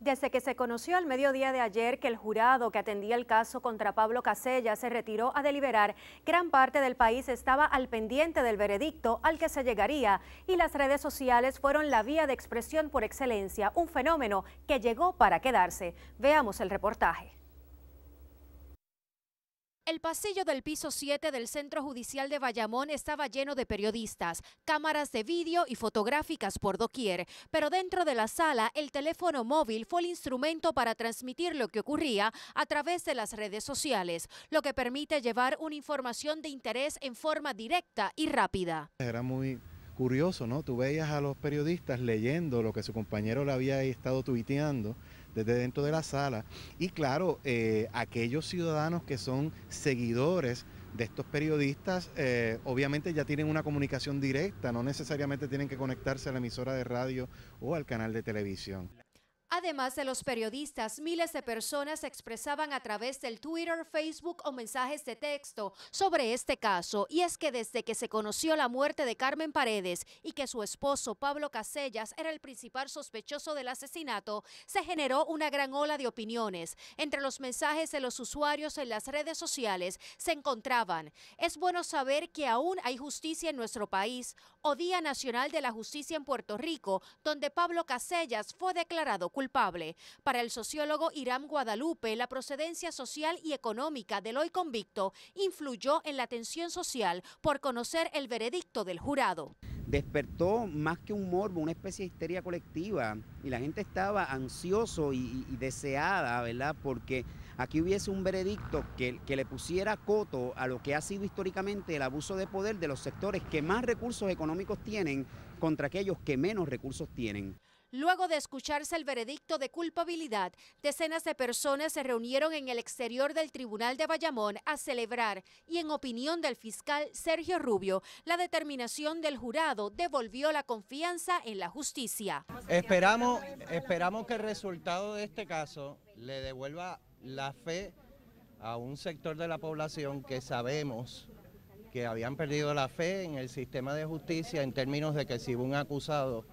Desde que se conoció al mediodía de ayer que el jurado que atendía el caso contra Pablo Casella se retiró a deliberar, gran parte del país estaba al pendiente del veredicto al que se llegaría y las redes sociales fueron la vía de expresión por excelencia, un fenómeno que llegó para quedarse. Veamos el reportaje. El pasillo del piso 7 del Centro Judicial de Bayamón estaba lleno de periodistas, cámaras de vídeo y fotográficas por doquier, pero dentro de la sala el teléfono móvil fue el instrumento para transmitir lo que ocurría a través de las redes sociales, lo que permite llevar una información de interés en forma directa y rápida. Era muy curioso, ¿no? Tú veías a los periodistas leyendo lo que su compañero le había estado tuiteando desde dentro de la sala. Y claro, eh, aquellos ciudadanos que son seguidores de estos periodistas, eh, obviamente ya tienen una comunicación directa, no necesariamente tienen que conectarse a la emisora de radio o al canal de televisión. Además de los periodistas, miles de personas expresaban a través del Twitter, Facebook o mensajes de texto sobre este caso. Y es que desde que se conoció la muerte de Carmen Paredes y que su esposo Pablo Casellas era el principal sospechoso del asesinato, se generó una gran ola de opiniones. Entre los mensajes de los usuarios en las redes sociales se encontraban, es bueno saber que aún hay justicia en nuestro país o Día Nacional de la Justicia en Puerto Rico, donde Pablo Casellas fue declarado culpable para el sociólogo Irán Guadalupe, la procedencia social y económica del hoy convicto influyó en la tensión social por conocer el veredicto del jurado. Despertó más que un morbo, una especie de histeria colectiva y la gente estaba ansioso y, deseada, ¿verdad? Porque aquí hubiese un veredicto que le pusiera coto a lo que ha sido históricamente el abuso de poder de los sectores que más recursos económicos tienen contra aquellos que menos recursos tienen. Luego de escucharse el veredicto de culpabilidad, decenas de personas se reunieron en el exterior del Tribunal de Bayamón a celebrar y en opinión del fiscal Sergio Rubio, la determinación del jurado devolvió la confianza en la justicia. Esperamos, esperamos que el resultado de este caso le devuelva la fe a un sector de la población que sabemos que habían perdido la fe en el sistema de justicia en términos de que si un acusado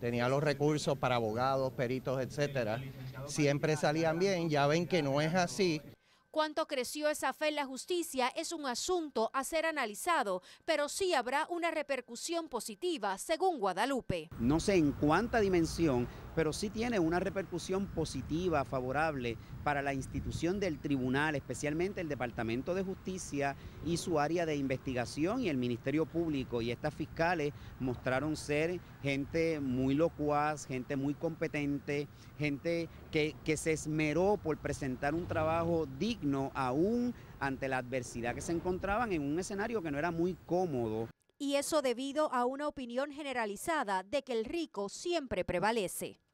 tenía los recursos para abogados, peritos, etcétera, siempre salían bien, ya ven que no es así. Cuánto creció esa fe en la justicia es un asunto a ser analizado, pero sí habrá una repercusión positiva, según Guadalupe. No sé en cuánta dimensión, pero sí tiene una repercusión positiva, favorable para la institución del tribunal, especialmente el Departamento de Justicia y su área de investigación y el Ministerio Público. Y estas fiscales mostraron ser gente muy locuaz, gente muy competente, gente que, se esmeró por presentar un trabajo digno aún ante la adversidad que se encontraban en un escenario que no era muy cómodo y eso debido a una opinión generalizada de que el rico siempre prevalece.